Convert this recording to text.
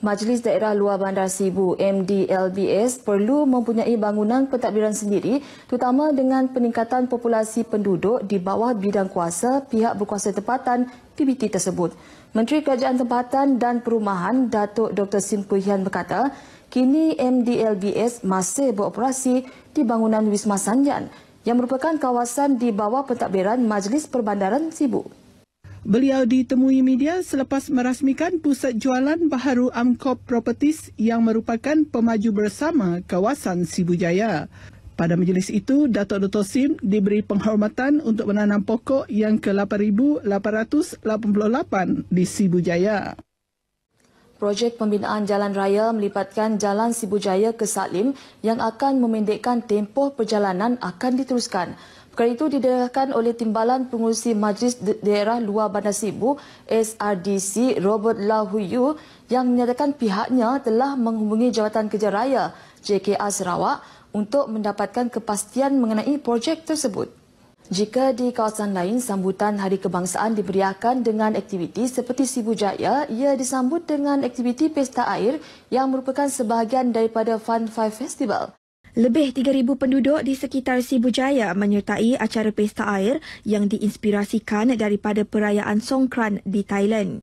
Majlis Daerah Luar Bandar Sibu MDLBS perlu mempunyai bangunan pentadbiran sendiri terutama dengan peningkatan populasi penduduk di bawah bidang kuasa pihak berkuasa tempatan PBT tersebut. Menteri Kerajaan Tempatan dan Perumahan Datuk Dr. Sim Kuihan berkata, kini MDLBS masih beroperasi di bangunan Wisma Sanjan yang merupakan kawasan di bawah pentadbiran Majlis Perbandaran Sibu. Beliau ditemui media selepas merasmikan pusat jualan baharu Amcop Properties yang merupakan pemaju bersama kawasan Sibujaya. Pada majlis itu, Datuk Dr. Sim diberi penghormatan untuk menanam pokok yang ke-8,888 di Sibujaya. Projek pembinaan jalan raya melibatkan Jalan Sibujaya ke Salim yang akan memendekkan tempoh perjalanan akan diteruskan. Perkara itu didedahkan oleh Timbalan Pengurusi Majlis Daerah Luar Bandar Sibu SRDC Robert Lahuyu yang menyatakan pihaknya telah menghubungi Jawatan Kerja Raya JKR Sarawak untuk mendapatkan kepastian mengenai projek tersebut. Jika di kawasan lain, sambutan Hari Kebangsaan diberiakan dengan aktiviti seperti Sibu Jaya, ia disambut dengan aktiviti Pesta Air yang merupakan sebahagian daripada Fun Five Festival. Lebih 3,000 penduduk di sekitar Sibu Jaya menyertai acara Pesta Air yang diinspirasikan daripada perayaan Songkran di Thailand.